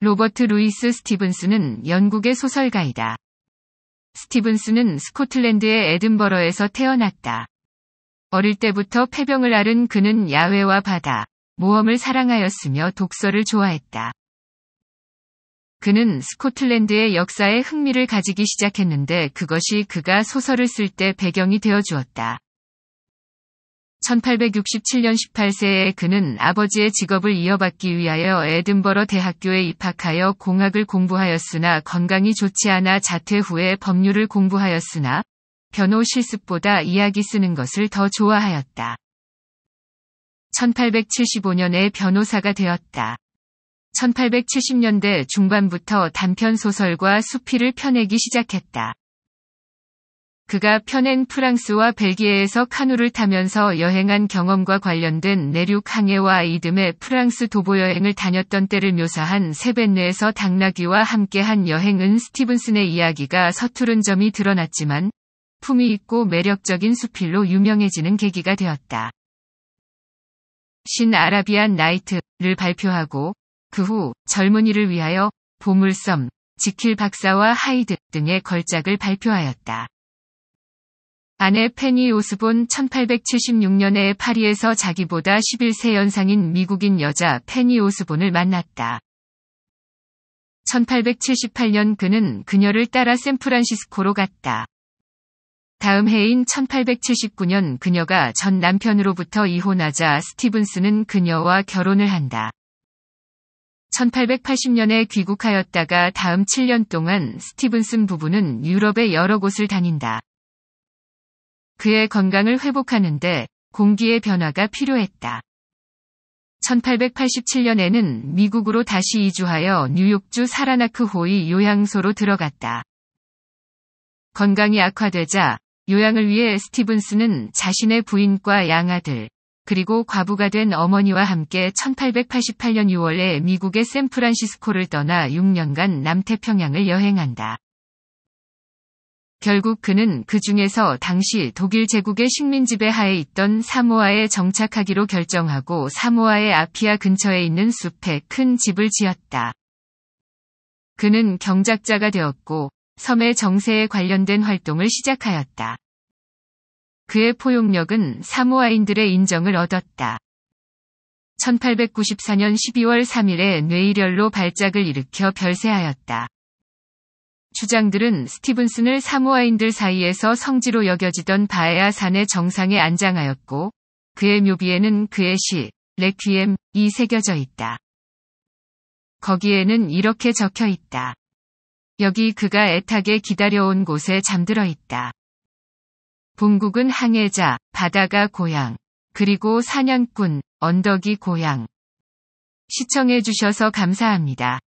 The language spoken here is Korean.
로버트 루이스 스티븐스는 영국의 소설가이다. 스티븐스는 스코틀랜드의 에든버러에서 태어났다. 어릴 때부터 폐병을 앓은 그는 야외와 바다, 모험을 사랑하였으며 독서를 좋아했다. 그는 스코틀랜드의 역사에 흥미를 가지기 시작했는데 그것이 그가 소설을 쓸 때 배경이 되어 주었다. 1867년 18세에 그는 아버지의 직업을 이어받기 위하여 에든버러 대학교에 입학하여 공학을 공부하였으나 건강이 좋지 않아 자퇴 후에 법률을 공부하였으나 변호 실습보다 이야기 쓰는 것을 더 좋아하였다. 1875년에 변호사가 되었다. 1870년대 중반부터 단편 소설과 수필을 펴내기 시작했다. 그가 펴낸 프랑스와 벨기에에서 카누를 타면서 여행한 경험과 관련된 내륙 항해와 이듬해 프랑스 도보 여행을 다녔던 때를 묘사한 세벤네에서 당나귀와 함께한 여행은 스티븐슨의 이야기가 서투른 점이 드러났지만 품위 있고 매력적인 수필로 유명해지는 계기가 되었다. 신 아라비안 나이트를 발표하고 그 후 젊은이를 위하여 보물섬, 지킬 박사와 하이드 등의 걸작을 발표하였다. 아내 페니 오스본 1876년에 파리에서 자기보다 11세 연상인 미국인 여자 페니 오스본을 만났다. 1878년 그는 그녀를 따라 샌프란시스코로 갔다. 다음 해인 1879년 그녀가 전 남편으로부터 이혼하자 스티븐스는 그녀와 결혼을 한다. 1880년에 귀국하였다가 다음 7년 동안 스티븐슨 부부는 유럽의 여러 곳을 다닌다. 그의 건강을 회복하는데 공기의 변화가 필요했다. 1887년에는 미국으로 다시 이주하여 뉴욕주 사라나크 호의 요양소로 들어갔다. 건강이 악화되자 요양을 위해 스티븐스는 자신의 부인과 양아들, 그리고 과부가 된 어머니와 함께 1888년 6월에 미국의 샌프란시스코를 떠나 6년간 남태평양을 여행한다. 결국 그는 그 중에서 당시 독일 제국의 식민지배 하에 있던 사모아에 정착하기로 결정하고 사모아의 아피아 근처에 있는 숲에 큰 집을 지었다. 그는 경작자가 되었고 섬의 정세에 관련된 활동을 시작하였다. 그의 포용력은 사모아인들의 인정을 얻었다. 1894년 12월 3일에 뇌이렬로 발작을 일으켜 별세하였다. 주장들은 스티븐슨을 사모아인들 사이에서 성지로 여겨지던 바에아 산의 정상에 안장하였고 그의 묘비에는 그의 시, 레퀴엠이 새겨져 있다. 거기에는 이렇게 적혀 있다. 여기 그가 애타게 기다려온 곳에 잠들어 있다. 본국은 항해자, 바다가 고향, 그리고 사냥꾼, 언덕이 고향. 시청해주셔서 감사합니다.